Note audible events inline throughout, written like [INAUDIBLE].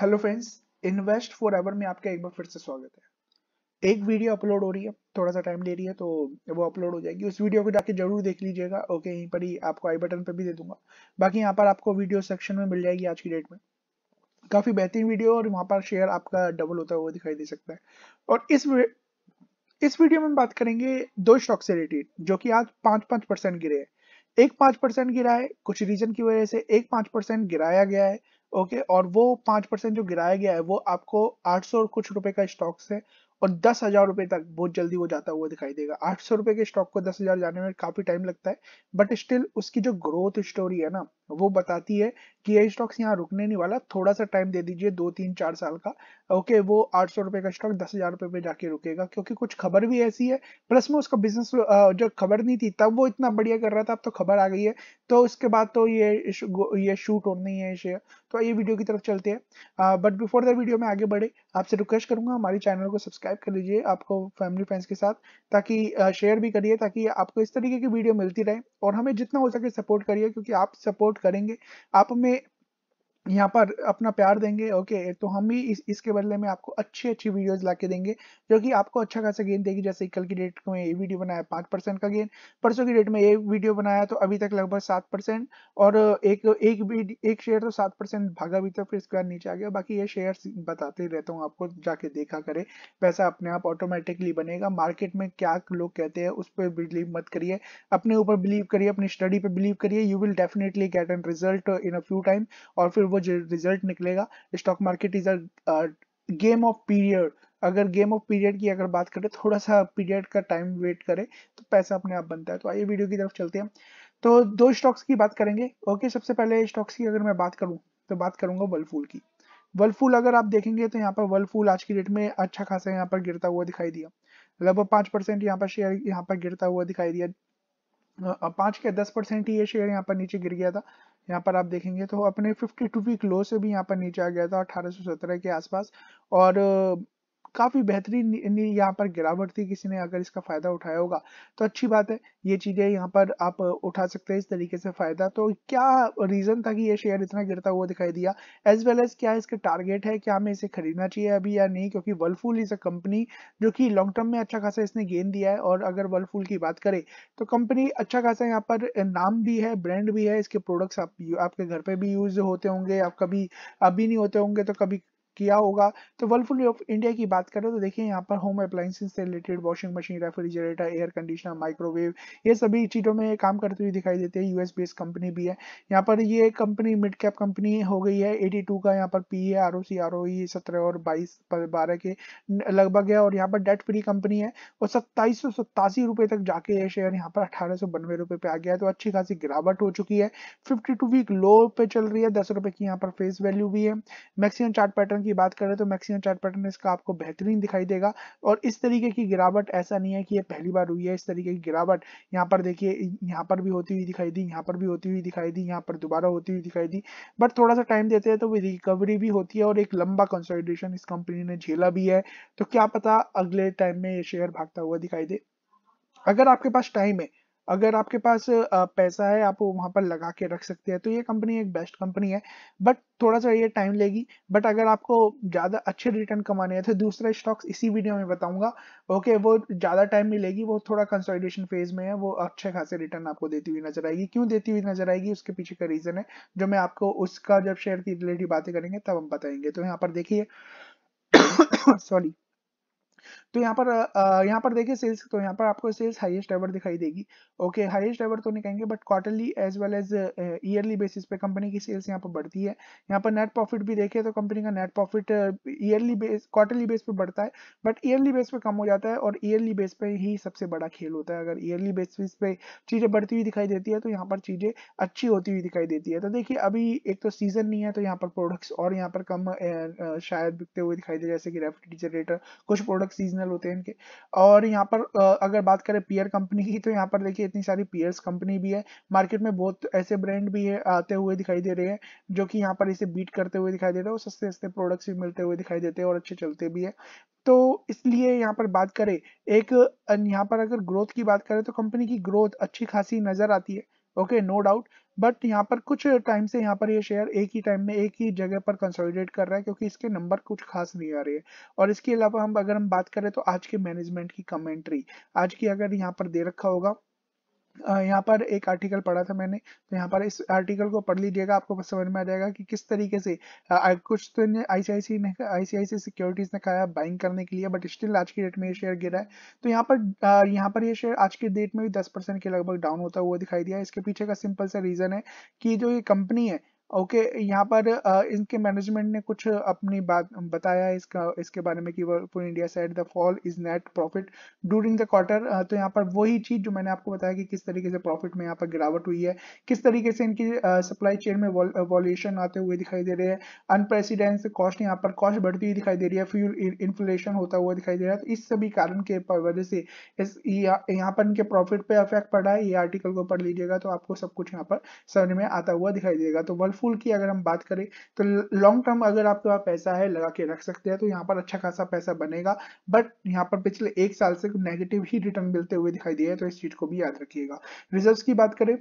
hello friends invest for ever में आपका एक बार फिर से स्वागत है एक वीडियो अपलोड हो रही है थोड़ा सा टाइम ले रही है तो वो अपलोड हो जाएगी उस वीडियो को जाके जरूर देख लीजिएगा ओके यहीं पर ही आपको आई बटन पर भी दे दूंगा बाकी यहाँ पर आपको वीडियो सेक्शन में मिल जाएगी आज की डेट में काफी बेहतरीन वीडियो और वहाँ पर शेयर आपका डबल होता हुआ दिखाई दे सकता है और इस इस वीडियो में हम बात करेंगे दो स्टॉक से रिलेटेड जो कि आज पांच पांच परसेंट गिरे हैं एक पांच परसेंट गिरा है कुछ रीजन की वजह से एक पांच परसेंट गिराया गया है ओके और वो पांच परसेंट जो गिराया गया है वो आपको आठ सौ कुछ रुपए का स्टॉक से और दस हजार रुपए तक बहुत जल्दी वो जाता हुआ दिखाई देगा आठ सौ रुपए के स्टॉक को दस हजार जाने में काफी टाइम लगता है बट स्टिल उसकी जो ग्रोथ स्टोरी है ना वो बताती है कि ये स्टॉक्स यहाँ रुकने नहीं वाला थोड़ा सा टाइम दे दीजिए दो तीन चार साल का ओके वो आठ सौ रुपए का स्टॉक दस हजार रुपए पे जाके रुकेगा क्योंकि कुछ खबर भी ऐसी है प्लस में उसका बिजनेस जो खबर नहीं थी तब वो इतना बढ़िया कर रहा था अब तो खबर आ गई है तो उसके बाद तो ये ये शूट और नहीं है शेयर तो ये वीडियो की तरफ चलते हैं बट बिफोर द वीडियो में आगे बढ़े आपसे रिक्वेस्ट करूंगा हमारे चैनल को सब्सक्राइब कर लीजिए आपको फैमिली फ्रेंड्स के साथ ताकि शेयर भी करिए ताकि आपको इस तरीके की वीडियो मिलती रहे और हमें जितना हो सके सपोर्ट करिए क्योंकि आप सपोर्ट करेंगे आप हमें यहाँ पर अपना प्यार देंगे ओके तो हम भी इस, इसके बदले में आपको अच्छी अच्छी वीडियोस ला के देंगे जो कि आपको अच्छा खासा गेन देगी जैसे कल की डेट में ये वीडियो बनाया पाँच परसेंट का गेन परसों की डेट में ये वीडियो बनाया तो अभी तक लगभग सात परसेंट और एक एक एक शेयर तो सात परसेंट भागा भी तो फिर इसके बाद नीचे आ गया बाकी ये शेयर बताते रहता हूँ आपको जाके देखा करे पैसा अपने आप ऑटोमेटिकली बनेगा मार्केट में क्या लोग कहते हैं उस पर बिलीव मत करिए अपने ऊपर बिलीव करिए अपनी स्टडी पर बिलीव करिए you will definitely get an result in a few time और फिर वो वो जो रिजल्ट निकलेगा stock market is a game of period अगर गेम ऑफ पीरियड की अगर बात करें थोड़ा सा पीरियड का टाइम वेट करें तो पैसा अपने आप बनता है तो आइए वीडियो की तरफ चलते हैं तो दो स्टॉक्स की बात करेंगे ओके सबसे पहले स्टॉक्स की अगर मैं बात करूं तो बात करूंगा वर्लफूल की वर्लफूल अगर आप देखेंगे तो यहाँ पर वर्लफूल आज की डेट में अच्छा खासा यहाँ पर गिरता हुआ दिखाई दिया लगभग पांच परसेंट यहाँ पर शेयर यहाँ पर गिरता हुआ दिखाई दिया पांच के दस परसेंट ये शेयर यहाँ पर नीचे गिर गया था यहाँ पर आप देखेंगे तो अपने 52 वीक लो से भी यहाँ पर नीचे आ गया था 1817 के आसपास और काफ़ी बेहतरीन यहाँ पर गिरावट थी किसी ने अगर इसका फ़ायदा उठाया होगा तो अच्छी बात है ये चीज़ें यहाँ पर आप उठा सकते हैं इस तरीके से फ़ायदा तो क्या रीज़न था कि ये शेयर इतना गिरता हुआ दिखाई दिया एज वेल एज क्या इसके टारगेट है क्या हमें इसे खरीदना चाहिए अभी या नहीं क्योंकि वर्लफूल इज़ अ कंपनी जो की लॉन्ग टर्म में अच्छा खासा इसने गेन दिया है और अगर वर्लफूल की बात करें तो कंपनी अच्छा खासा यहाँ पर नाम भी है ब्रांड भी है इसके प्रोडक्ट्स आप आपके घर पर भी यूज़ होते होंगे आप कभी अभी नहीं होते होंगे तो कभी किया होगा तो वर्लफुल ऑफ इंडिया की बात करें तो देखिए यहाँ पर होम अप्लाइंसेस से related washing machine refrigerator air conditioner microwave ये सभी चीज़ों में काम करती हुई दिखाई देती है यूएस बेस्ड कंपनी भी है यहाँ पर ये कंपनी मिड कैप कंपनी हो गई है एटी का यहाँ पर P A R O C R O E सत्रह और बाईस बारह के लगभग है और यहाँ पर डेट फ्री कंपनी है और सत्ताईस सौ सत्तासी रुपये तक जाके ये शेयर यहाँ पर अठारह सौ बानवे रुपये पे आ गया है तो अच्छी खासी गिरावट हो चुकी है फिफ्टी टू वीक लो पे चल रही है दस रुपये की यहाँ पर फेस वैल्यू भी है मैक्सिमम चार्ट पैटर्न की बात करें तो मैक्सिमम चार्ट पैटर्न इसका आपको बेहतरीन दिखाई देगा और इस तरीके की गिरावट ऐसा नहीं है कि ये पहली बार हुई है इस तरीके की गिरावट यहाँ पर देखिए यहाँ पर भी होती हुई दिखाई दी यहाँ पर भी होती हुई दिखाई दी यहाँ पर दोबारा होती हुई दिखाई दी बट थोड़ा सा टाइम देते हैं तो वो रिकवरी भी होती है और एक लंबा कंसोलिडेशन इस कंपनी ने झेला भी है तो क्या पता अगले टाइम में ये शेयर भागता हुआ दिखाई दे अगर आपके पास टाइम है अगर आपके पास पैसा है आप वो पर लगा के रख सकते हैं तो ये कंपनी एक बेस्ट कंपनी है बट थोड़ा सा ये टाइम लेगी बट अगर आपको ज़्यादा अच्छे रिटर्न कमाने हैं तो दूसरे स्टॉक्स इसी वीडियो में बताऊंगा ओके वो ज़्यादा टाइम नहीं लेगी वो थोड़ा कंसोलिडेशन फेज में है वो अच्छे खासे रिटर्न आपको देती हुई नजर आएगी क्यों देती हुई नजर आएगी उसके पीछे का रीज़न है जो मैं आपको उसका जब शेयर की रिलेटिव बातें करेंगे तब हम बताएंगे तो यहाँ पर देखिए सॉरी [COUGHS] तो यहाँ पर यहाँ पर देखिए सेल्स तो यहाँ पर आपको सेल्स हाईएस्ट एवर दिखाई देगी ओके हाईएस्ट एवर तो नहीं कहेंगे but quarterly as well as yearly basis पे कंपनी की सेल्स यहाँ पर बढ़ती है यहाँ पर नेट प्रॉफिट भी देखिए तो कंपनी का net profit yearly base quarterly base पर बढ़ता है बट ईयरली बेस पर कम हो जाता है और ईयरली बेस पर ही सबसे बड़ा खेल होता है अगर ईयरली बेसिस पे चीज़ें बढ़ती हुई दिखाई देती है तो यहाँ पर चीज़ें अच्छी होती हुई दिखाई देती है तो देखिए अभी एक तो सीजन नहीं है तो यहाँ पर प्रोडक्ट्स और यहाँ पर कम शायद बिकते हुए दिखाई दे जैसे कि रेफ्रिजरेटर कुछ प्रोडक्ट्स सीजनल होते हैं इनके और यहाँ पर अगर बात करें पियर कंपनी की तो यहाँ पर देखिए इतनी सारी पियर्स कंपनी भी है मार्केट में बहुत ऐसे ब्रांड भी आते हुए दिखाई दे रहे हैं जो कि यहाँ पर इसे बीट करते हुए दिखाई दे रहे हैं और सस्ते सस्ते प्रोडक्ट्स भी मिलते हुए दिखाई देते हैं और अच्छे चलते भी है तो इसलिए यहाँ पर बात करें एक यहाँ पर अगर ग्रोथ की बात करें तो कंपनी की ग्रोथ अच्छी खासी नजर आती है ओके नो डाउट बट यहाँ पर कुछ टाइम से यहाँ पर ये यह शेयर एक ही टाइम में एक ही जगह पर कंसोलिडेट कर रहा है क्योंकि इसके नंबर कुछ खास नहीं आ रहे हैं और इसके अलावा हम अगर हम बात करें तो आज के मैनेजमेंट की कमेंट्री आज की अगर यहाँ पर दे रखा होगा यहाँ पर एक आर्टिकल पढ़ा था मैंने तो यहाँ पर इस आर्टिकल को पढ़ लीजिएगा आपको समझ में आ जाएगा कि किस तरीके से आ, कुछ तो आईसीआईसी ने आईसीआईसी सिक्योरिटीज ने कहा बाइंग करने के लिए बट स्टिल आज की डेट में ये शेयर गिरा है तो यहाँ पर यहाँ पर ये शेयर आज की डेट में भी दस परसेंट के लगभग डाउन होता हुआ दिखाई दिया इसके पीछे का सिंपल सा रीजन है कि जो ये कंपनी है ओके okay, यहाँ पर इनके मैनेजमेंट ने कुछ अपनी बात बताया इसका इसके बारे में कि पूरे India side the fall is net profit during the quarter तो यहाँ पर वही चीज जो मैंने आपको बताया कि किस तरीके से प्रॉफिट में यहाँ पर गिरावट हुई है किस तरीके से इनकी सप्लाई चेन में वॉल्यूशन आते हुए दिखाई दे रहे हैं अनप्रेसिडेंट कॉस्ट यहाँ पर कॉस्ट बढ़ती हुई दिखाई दे रही है फ्यूल इन्फ्लेशन होता हुआ दिखाई दे रहा है तो इस सभी कारण के वजह से इस यहाँ पर इनके प्रॉफिट पर अफेक्ट पड़ा है ये आर्टिकल को पढ़ लीजिएगा तो आपको सब कुछ यहाँ पर समझ में आता हुआ दिखाई देगा तो वर्ल्ड फूल की अगर हम बात करें तो लॉन्ग टर्म अगर आपके पास पैसा है लगा के रख सकते हैं तो यहाँ पर अच्छा खासा पैसा बनेगा बट यहाँ पर पिछले एक साल से नेगेटिव ही रिटर्न मिलते हुए दिखाई दिया है तो इस चीज को भी याद रखिएगा रिजर्व की बात करें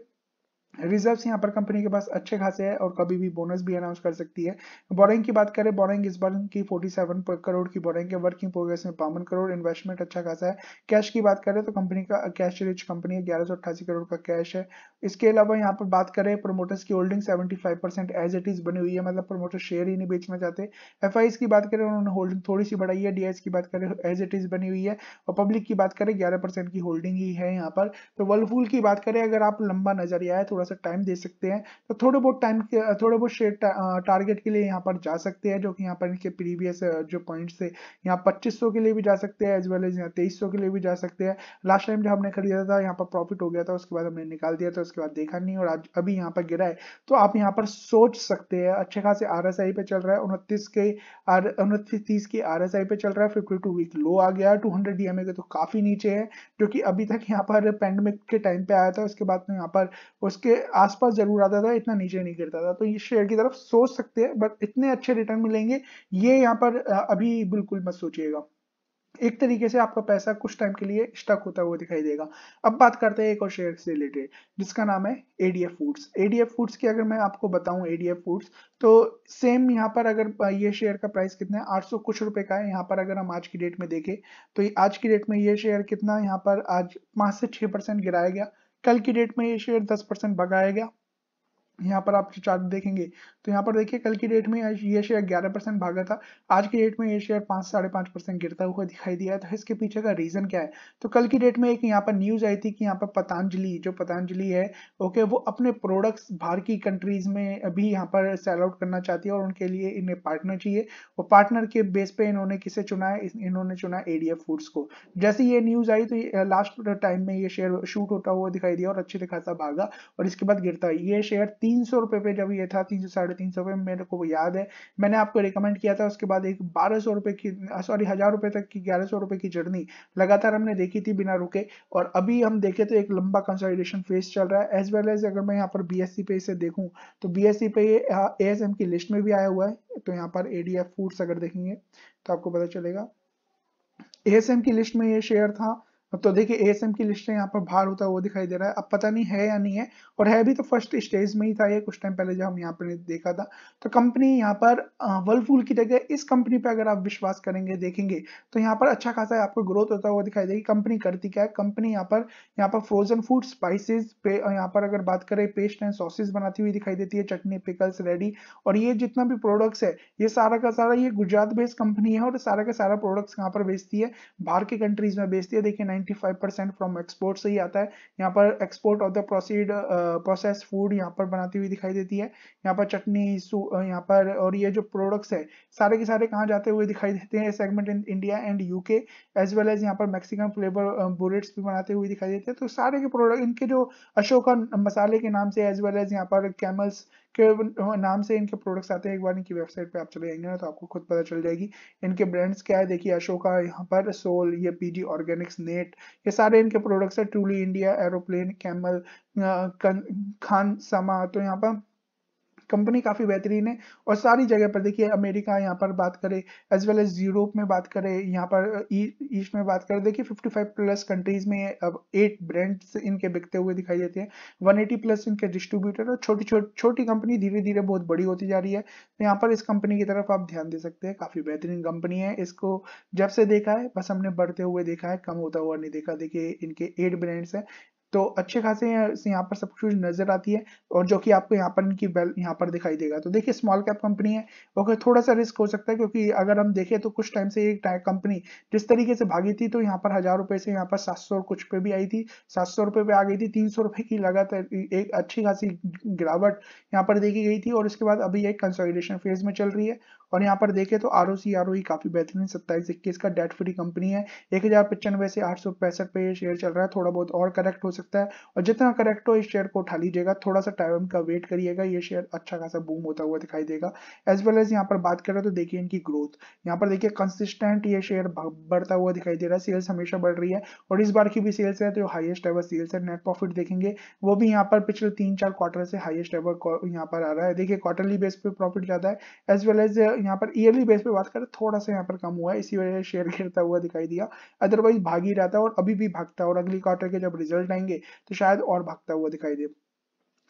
रिजर्व्स यहाँ पर कंपनी के पास अच्छे खासे है और कभी भी बोनस भी अनाउंस कर सकती है बोरिंग की बात करें बोरिंग इस बार की 47 करोड़ की बोरिंग है वर्किंग प्रोग्रेस में बावन करोड़ इन्वेस्टमेंट अच्छा खासा है कैश की बात करें तो कंपनी का कैश रिच कंपनी है ग्यारह करोड़ का कैश है इसके अलावा यहाँ पर बात करें प्रोमोटर्स की holding seventy as it is बनी हुई है मतलब प्रोमोटर शेयर ही नहीं बेचना चाहते एफ की बात करें उन्होंने होल्डिंग थोड़ी सी बढ़ाई है डी की बात करें एज इट इज बनी हुई है और पब्लिक की बात करें ग्यारह की होल्डिंग ही है यहाँ पर तो वर्लफूल की बात करें अगर आप लंबा आए तो थोड़ा सा टाइम दे सकते हैं तो थोड़े बहुत टाइम के थोड़े बहुत शेयर टारगेट के लिए यहाँ पर जा सकते हैं जो कि यहाँ पर इनके प्रीवियस जो पॉइंट्स थे यहाँ पच्चीस के लिए भी जा सकते हैं एज वेल एज यहाँ तेईस के लिए भी जा सकते हैं लास्ट टाइम जब हमने खरीदा था यहाँ पर प्रॉफिट हो गया था उसके बाद हमने निकाल दिया था उसके बाद देखा नहीं और आज अभी यहाँ पर गिरा है तो आप यहाँ पर सोच सकते हैं अच्छे खासे आर एस आई पे चल रहा है उनतीस के उनतीस तीस के आर एस आई पे चल रहा है फिफ्टी टू वीक लो आ गया two hundred D M A के तो काफ़ी नीचे है जो कि अभी तक यहाँ पर पेंडेमिक के टाइम पे आया था उसके बाद में तो यहाँ पर उसके के आसपास जरूर आता था इतना नीचे नहीं गिरता था तो ये शेयर की तरफ सोच सकते हैं बट इतने अच्छे रिटर्न मिलेंगे ये यहाँ पर अभी बिल्कुल मत सोचिएगा एक तरीके से आपका पैसा कुछ टाइम के लिए स्टक होता हुआ दिखाई देगा अब बात करते हैं एक और शेयर से रिलेटेड जिसका नाम है एडीएफ फूड्स एडीएफ फूड्स की अगर मैं आपको बताऊं एडीएफ फूड्स तो सेम यहाँ पर अगर ये शेयर का प्राइस कितना है 800 कुछ रुपए का है यहाँ पर अगर हम आज की डेट में देखें तो आज की डेट में ये शेयर कितना यहाँ पर आज पाँच से छः गिराया गया कल की डेट में ये शेयर 10 परसेंट भगाया गया यहाँ पर आप चार्ट देखेंगे तो यहाँ पर देखिए कल की डेट में ये शेयर 11 परसेंट भागा था आज की डेट में ये शेयर पाँच साढ़े पाँच परसेंट गिरता हुआ दिखाई दिया है तो इसके पीछे का रीज़न क्या है तो कल की डेट में एक यहाँ पर न्यूज़ आई थी कि यहाँ पर पतंजलि जो पतंजलि है ओके वो अपने प्रोडक्ट्स बाहर की कंट्रीज़ में अभी यहाँ पर सेल आउट करना चाहती है और उनके लिए इन्हें पार्टनर चाहिए और पार्टनर के बेस पे इन्होंने किसे चुना है इन्होंने चुना एडिया फूड्स को जैसे ये न्यूज़ आई तो लास्ट टाइम में ये शेयर शूट होता हुआ दिखाई दिया और अच्छे खासा भागा और इसके बाद गिरता ये शेयर तीन सौ रुपए पे जब ये था तीन सौ साढ़े तीन सौ रुपए मेरे को वो याद है मैंने आपको रिकमेंड किया था उसके बाद एक बारह सौ रुपए की सॉरी हजार रुपए तक की ग्यारह सौ रुपए की जर्नी लगातार हमने देखी थी बिना रुके और अभी हम देखे तो एक लंबा कंसोलिडेशन फेज चल रहा है एज वेल एज अगर मैं यहाँ पर बी पे इसे देखूँ तो बी पे ए की लिस्ट में भी आया हुआ है तो यहाँ पर ए फूड्स अगर देखेंगे तो आपको पता चलेगा एएसएम की लिस्ट में ये शेयर था अब तो देखिए एएसएम की लिस्ट यहाँ पर बाहर होता है वो दिखाई दे रहा है अब पता नहीं है या नहीं है और है भी तो फर्स्ट स्टेज में ही था ये कुछ टाइम पहले जब हम यहाँ पर देखा था तो कंपनी यहाँ पर वर्लफूल की जगह इस कंपनी पर अगर आप विश्वास करेंगे देखेंगे तो यहाँ पर अच्छा खासा आपको ग्रोथ होता है वो दिखाई देगी कंपनी करती क्या है कंपनी यहाँ पर यहाँ पर फ्रोजन फूड स्पाइसिस पे यहाँ पर अगर बात करें पेस्ट एंड सॉसेज बनाती हुई दिखाई देती है चटनी पिकल्स रेडी और ये जितना भी प्रोडक्ट्स है ये सारा का सारा ये गुजरात बेस्ड कंपनी है और सारा का सारा प्रोडक्ट्स यहाँ पर बेचती है बाहर के कंट्रीज में बेचती है देखिए 95 फ्रॉम एक्सपोर्ट से ही आता है यहाँ पर export of the proceed process food यहाँ पर बनाती हुई दिखाई देती है यहाँ पर चटनी uh, यहाँ पर और ये जो प्रोडक्ट्स है सारे के सारे कहाँ जाते हुए दिखाई देते हैं segment in India and UK as well as यहाँ पर मैक्सिकन फ्लेवर बुलेट्स भी बनाते हुए दिखाई देते हैं तो सारे के प्रोडक्ट इनके जो अशोका मसाले के नाम से एज वेल एज यहाँ पर कैमल्स के नाम से इनके प्रोडक्ट्स आते हैं एक बार इनकी वेबसाइट पे आप चले जाएंगे ना तो आपको खुद पता चल जाएगी इनके ब्रांड्स क्या है देखिए अशोका यहाँ पर सोल ये पीजी ऑर्गेनिक्स नेट ये सारे इनके प्रोडक्ट्स है ट्रूली इंडिया एरोप्लेन कैमल खान समा तो यहाँ पर कंपनी काफ़ी बेहतरीन है और सारी जगह पर देखिए अमेरिका यहाँ पर बात करें एज वेल एज यूरोप में बात करें यहाँ पर ईस्ट में बात करें देखिए 55 प्लस कंट्रीज में अब एट ब्रांड्स इनके बिकते हुए दिखाई देते हैं 180 प्लस इनके डिस्ट्रीब्यूटर और छोटी छोटी छोटी कंपनी धीरे धीरे बहुत बड़ी होती जा रही है तो यहाँ पर इस कंपनी की तरफ आप ध्यान दे सकते हैं काफ़ी बेहतरीन कंपनी है इसको जब से देखा है बस हमने बढ़ते हुए देखा है कम होता हुआ नहीं देखा देखिए इनके एट ब्रांड्स है तो अच्छे खासे यहाँ पर सब कुछ नजर आती है और जो कि आपको यहाँ पर इनकी वेल यहाँ पर दिखाई देगा तो देखिए स्मॉल कैप कंपनी है ओके थोड़ा सा रिस्क हो सकता है क्योंकि अगर हम देखें तो कुछ टाइम से ये कंपनी जिस तरीके से भागी थी तो यहाँ पर हजार रुपए से यहाँ पर सात सौ कुछ पे भी आई थी सात सौ रुपए पे आ गई थी तीन सौ रुपए की लगातार एक अच्छी खासी गिरावट यहाँ पर देखी गई थी और इसके बाद अभी एक कंसोलिडेशन फेज में चल रही है और यहाँ पर देखें तो आर ओ सी आर ओ काफी बेहतरीन सत्ताईस इक्कीस का डेट फ्री कंपनी है एक हजार पचानवे से आठ सौ पैंसठ पे शेयर चल रहा है थोड़ा बहुत और करेक्ट हो सकता है और जितना करेक्ट हो इस शेयर को उठा लीजिएगा थोड़ा सा टाइम का वेट करिएगा ये शेयर अच्छा खासा बूम होता हुआ दिखाई देगा एज वेल एज यहाँ पर बात करें तो देखिए इनकी ग्रोथ यहाँ पर देखिए कंसिस्टेंट ये शेयर बढ़ता हुआ दिखाई दे रहा है सेल्स हमेशा बढ़ रही है और इस बार की भी सेल्स है तो हाइएस्ट एवर सेल्स है नेट प्रॉफिट देखेंगे वो भी यहाँ पर पिछले तीन चार क्वार्टर से हाइएस्ट एवर यहाँ पर आ रहा है देखिए क्वार्टरली बेस पे प्रॉफिट ज्यादा है एज वेल एज यहाँ पर ईयरली बेस पे बात करें थोड़ा सा यहाँ पर कम हुआ है इसी वजह से शेयर गिरता हुआ दिखाई दिया अदरवाइज भाग ही रहता है और अभी भी भागता है और अगली क्वार्टर के जब रिजल्ट आएंगे तो शायद और भागता हुआ दिखाई दे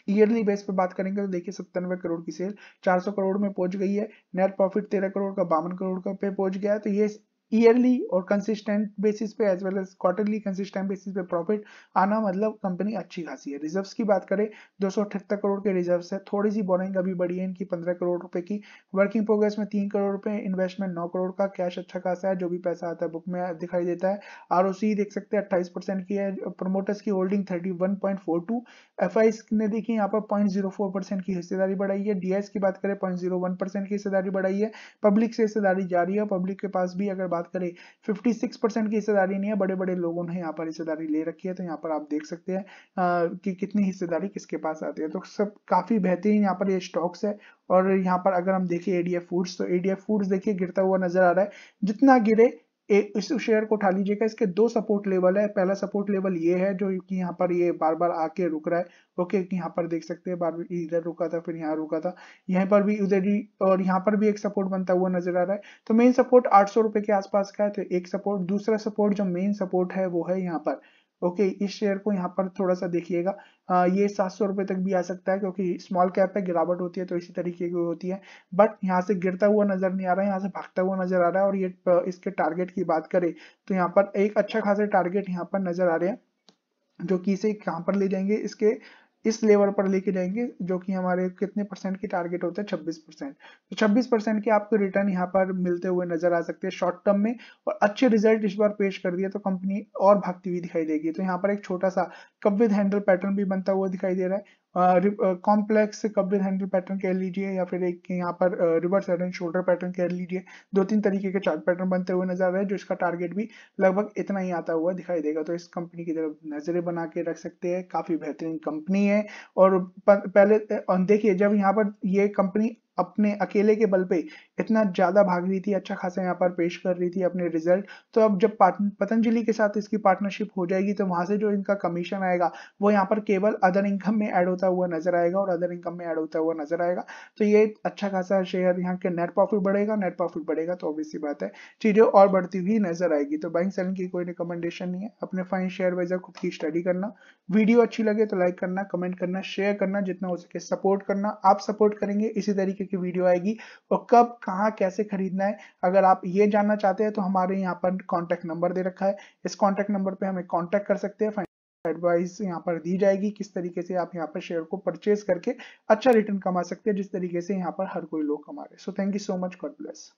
ईयरली बेस पे बात करेंगे तो देखिए सत्तानवे करोड़ की सेल 400 करोड़ में पहुंच गई है नेट प्रॉफिट 13 करोड़ का बावन करोड़ का पे पहुंच गया है तो ये ईयरली और कंसिस्टेंट बेसिस पे as well as quarterly consistent basis पे प्रॉफिट आना मतलब कंपनी अच्छी खासी है रिजर्व्स की बात करें दो करोड़ के रिजर्व्स है थोड़ी सी बोरिंग अभी बढ़ी है इनकी पंद्रह करोड़ रुपए की वर्किंग प्रोग्रेस में तीन करोड़ रुपए इन्वेस्टमेंट नौ करोड़ का कैश अच्छा खासा है जो भी पैसा आता है बुक में दिखाई देता है आर देख सकते हैं अट्ठाईस की है प्रोमोटर्स की holding thirty one point four two F I ने देखिए यहाँ पर पॉइंट जीरो फोर परसेंट की हिस्सेदारी बढ़ाई है डी की बात करें पॉइंट जीरो वन परसेंट की हिस्सेदारी बढ़ाई है पब्लिक से हिस्सेदारी जारी है पब्लिक के पास भी अगर बात करें सिक्स परसेंट की हिस्सेदारी नहीं है बड़े बड़े लोगों ने यहाँ पर हिस्सेदारी ले रखी है तो यहाँ पर आप देख सकते हैं कि कितनी हिस्सेदारी किसके पास आती है तो सब काफी बेहतरीन यहाँ पर ये स्टॉक्स है और यहाँ पर अगर हम देखें एडीएफ फूड्स तो एडीएफ फूड्स देखिए गिरता हुआ नजर आ रहा है जितना गिरे इस शेयर को उठा लीजिएगा इसके दो सपोर्ट लेवल है पहला सपोर्ट लेवल ये है जो कि यहाँ पर ये बार बार आके रुक रहा है ओके यहाँ पर देख सकते हैं बार बार इधर रुका था फिर यहाँ रुका था यहाँ पर भी उधर ही और यहाँ पर भी एक सपोर्ट बनता हुआ नजर आ रहा है तो मेन सपोर्ट आठ सौ के आसपास का है तो एक सपोर्ट दूसरा सपोर्ट जो मेन सपोर्ट है वो है यहाँ पर ओके इस शेयर को यहाँ पर थोड़ा सा देखिएगा हाँ, ये सात सौ रुपए तक भी आ सकता है क्योंकि स्मॉल कैप पे गिरावट होती है तो इसी तरीके की होती है बट यहाँ से गिरता हुआ नजर नहीं आ रहा है यहाँ से भागता हुआ नजर आ रहा है और ये इसके टारगेट की बात करें तो यहाँ पर एक अच्छा खासा टारगेट यहाँ पर नजर आ रहे हैं जो कि इसे कहाँ पर ले जाएंगे इसके इस लेवल पर लेके जाएंगे जो कि हमारे कितने परसेंट की टारगेट होता है 26 परसेंट तो 26 परसेंट के आपको रिटर्न यहाँ पर मिलते हुए नजर आ सकते हैं शॉर्ट टर्म में और अच्छे रिजल्ट इस बार पेश कर दिया तो कंपनी और भागती हुई दिखाई देगी तो यहाँ पर एक छोटा सा कब विद हैंडल पैटर्न भी बनता हुआ दिखाई दे रहा है कॉम्प्लेक्स कप हैंडल पैटर्न कह लीजिए या फिर एक यहाँ पर reverse head and shoulder pattern कह लीजिए दो तीन तरीके के चार्ट पैटर्न बनते हुए नजर आ रहे हैं जो इसका टारगेट भी लगभग इतना ही आता हुआ दिखाई देगा तो इस कंपनी की तरफ नजरें बना के रख सकते हैं काफी बेहतरीन कंपनी है और पहले देखिए जब यहाँ पर ये कंपनी अपने अकेले के बल पे इतना ज़्यादा भाग रही थी अच्छा खासा यहाँ पर पेश कर रही थी अपने रिजल्ट तो अब जब पतंजलि के साथ इसकी पार्टनरशिप हो जाएगी तो वहां से जो इनका कमीशन आएगा वो यहाँ पर केवल अदर इनकम में ऐड होता हुआ नजर आएगा और अदर इनकम में ऐड होता हुआ नजर आएगा तो ये अच्छा खासा शेयर यहाँ के नेट प्रॉफिट बढ़ेगा नेट प्रॉफिट बढ़ेगा तो ऑब्वियसली बात है चीज़ें और बढ़ती हुई नजर आएगी तो बैंक सेलिंग की कोई रिकमेंडेशन नहीं है अपने फाइन शेयर वाइजर खुद की स्टडी करना वीडियो अच्छी लगे तो लाइक करना कमेंट करना शेयर करना जितना हो सके सपोर्ट करना आप सपोर्ट करेंगे इसी तरीके की वीडियो आएगी और कब कहाँ कैसे खरीदना है अगर आप ये जानना चाहते हैं तो हमारे यहाँ पर कॉन्टैक्ट नंबर दे रखा है इस कॉन्टैक्ट नंबर पर हमें कॉन्टैक्ट कर सकते हैं एडवाइस यहाँ पर दी जाएगी किस तरीके से आप यहाँ पर शेयर को परचेज करके अच्छा रिटर्न कमा सकते हैं जिस तरीके से यहाँ पर हर कोई लोग कमा रहे so thank you so much God bless